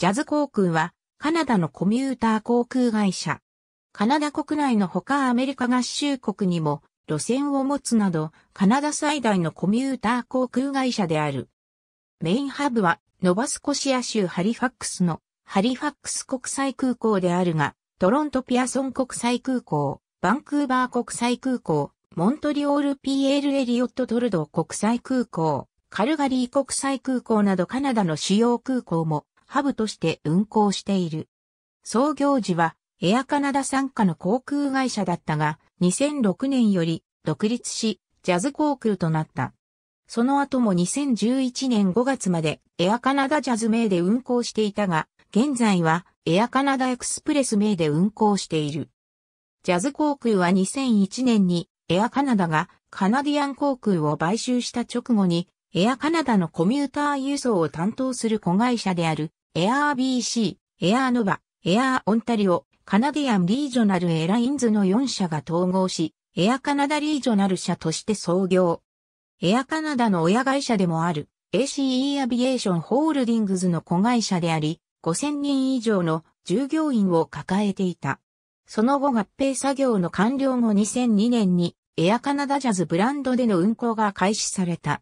ジャズ航空は、カナダのコミューター航空会社。カナダ国内のほかアメリカ合衆国にも路線を持つなど、カナダ最大のコミューター航空会社である。メインハブは、ノバスコシア州ハリファックスのハリファックス国際空港であるが、トロントピアソン国際空港、バンクーバー国際空港、モントリオール PL エリオットトルド国際空港、カルガリー国際空港などカナダの主要空港もハブとして運航している。創業時はエアカナダ参加の航空会社だったが、2006年より独立し、ジャズ航空となった。その後も2011年5月までエアカナダジャズ名で運航していたが、現在はエアカナダエクスプレス名で運航している。ジャズ航空は2001年にエアカナダがカナディアン航空を買収した直後にエアカナダのコミューター輸送を担当する子会社であるエアー BC、エアーノバ、エアーオンタリオ、カナディアンリージョナルエラインズの4社が統合し、エアカナダリージョナル社として創業。エアカナダの親会社でもある ACE アビエーションホールディングズの子会社であり、5000人以上の従業員を抱えていた。その後合併作業の完了後2002年にエアカナダジャズブランドでの運行が開始された。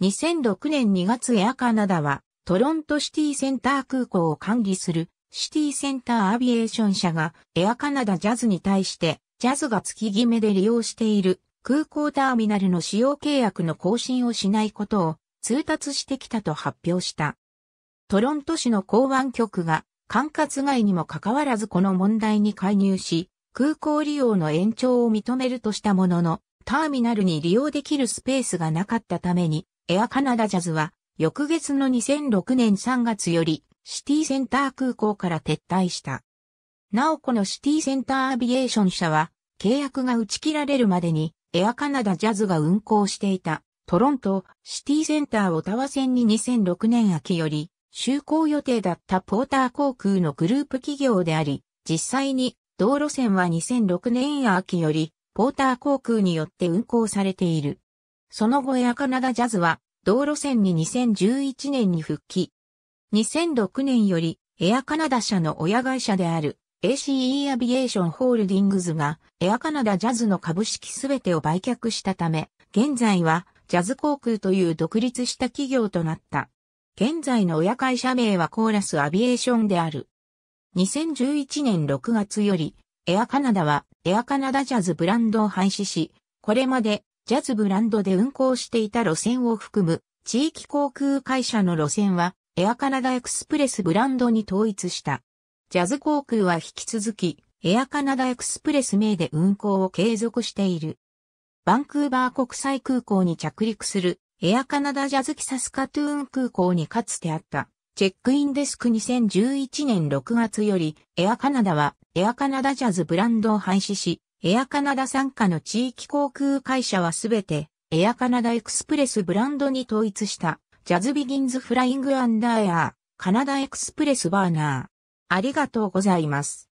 2006年2月エアカナダはトロントシティセンター空港を管理するシティセンターアビエーション社がエアカナダジャズに対してジャズが月決めで利用している空港ターミナルの使用契約の更新をしないことを通達してきたと発表した。トロント市の港湾局が管轄外にもかかわらずこの問題に介入し、空港利用の延長を認めるとしたものの、ターミナルに利用できるスペースがなかったために、エアカナダジャズは翌月の2006年3月よりシティセンター空港から撤退した。なおこのシティセンターアビエーション社は契約が打ち切られるまでにエアカナダジャズが運行していたトロントシティセンターオタワ線に2006年秋より就航予定だったポーター航空のグループ企業であり、実際に道路線は2006年秋よりポーター航空によって運行されている。その後エアカナダジャズは道路線に2011年に復帰。2006年より、エアカナダ社の親会社である ACE アビエーションホールディングズがエアカナダジャズの株式すべてを売却したため、現在はジャズ航空という独立した企業となった。現在の親会社名はコーラスアビエーションである。2011年6月より、エアカナダはエアカナダジャズブランドを廃止し、これまでジャズブランドで運行していた路線を含む地域航空会社の路線はエアカナダエクスプレスブランドに統一した。ジャズ航空は引き続きエアカナダエクスプレス名で運行を継続している。バンクーバー国際空港に着陸するエアカナダジャズキサスカトゥーン空港にかつてあったチェックインデスク2011年6月よりエアカナダはエアカナダジャズブランドを廃止しエアカナダ傘下の地域航空会社はすべて、エアカナダエクスプレスブランドに統一した、ジャズビギンズフライングアンダーエアカナダエクスプレスバーナー。ありがとうございます。